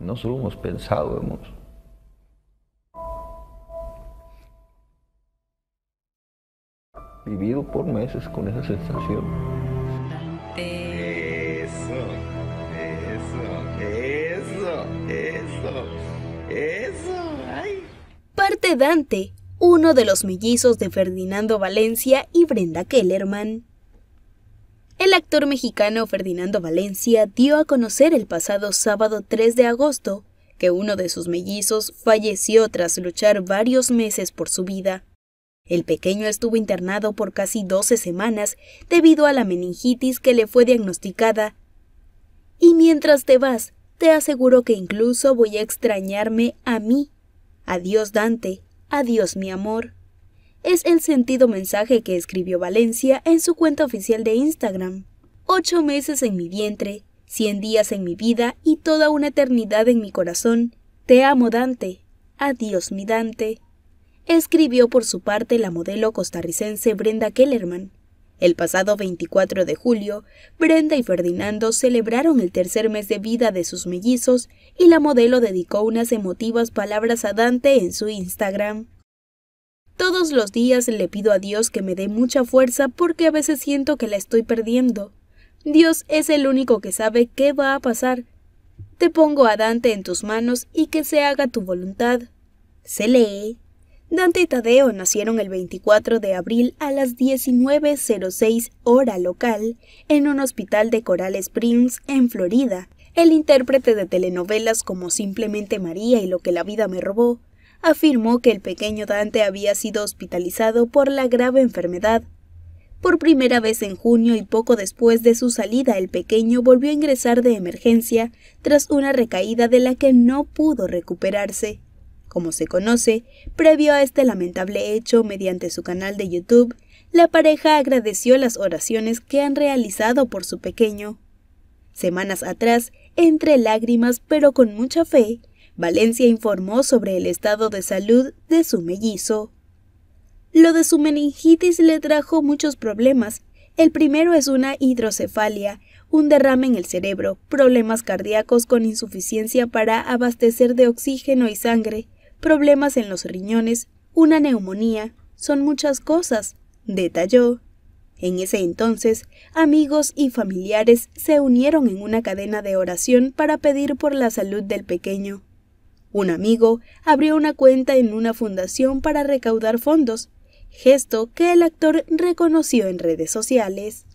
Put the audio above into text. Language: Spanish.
No solo hemos pensado, hemos vivido por meses con esa sensación. Eso, eso, eso, eso, eso. Parte Dante, uno de los mellizos de Ferdinando Valencia y Brenda Kellerman. El actor mexicano Ferdinando Valencia dio a conocer el pasado sábado 3 de agosto que uno de sus mellizos falleció tras luchar varios meses por su vida. El pequeño estuvo internado por casi 12 semanas debido a la meningitis que le fue diagnosticada. Y mientras te vas, te aseguro que incluso voy a extrañarme a mí. Adiós Dante, adiós mi amor es el sentido mensaje que escribió Valencia en su cuenta oficial de Instagram. Ocho meses en mi vientre, cien días en mi vida y toda una eternidad en mi corazón. Te amo, Dante. Adiós, mi Dante. Escribió por su parte la modelo costarricense Brenda Kellerman. El pasado 24 de julio, Brenda y Ferdinando celebraron el tercer mes de vida de sus mellizos y la modelo dedicó unas emotivas palabras a Dante en su Instagram. Todos los días le pido a Dios que me dé mucha fuerza porque a veces siento que la estoy perdiendo. Dios es el único que sabe qué va a pasar. Te pongo a Dante en tus manos y que se haga tu voluntad. Se lee. Dante y Tadeo nacieron el 24 de abril a las 19.06 hora local en un hospital de Coral Springs, en Florida. El intérprete de telenovelas como Simplemente María y Lo que la vida me robó, afirmó que el pequeño Dante había sido hospitalizado por la grave enfermedad. Por primera vez en junio y poco después de su salida, el pequeño volvió a ingresar de emergencia tras una recaída de la que no pudo recuperarse. Como se conoce, previo a este lamentable hecho, mediante su canal de YouTube, la pareja agradeció las oraciones que han realizado por su pequeño. Semanas atrás, entre lágrimas pero con mucha fe, Valencia informó sobre el estado de salud de su mellizo. Lo de su meningitis le trajo muchos problemas. El primero es una hidrocefalia, un derrame en el cerebro, problemas cardíacos con insuficiencia para abastecer de oxígeno y sangre, problemas en los riñones, una neumonía, son muchas cosas, detalló. En ese entonces, amigos y familiares se unieron en una cadena de oración para pedir por la salud del pequeño. Un amigo abrió una cuenta en una fundación para recaudar fondos, gesto que el actor reconoció en redes sociales.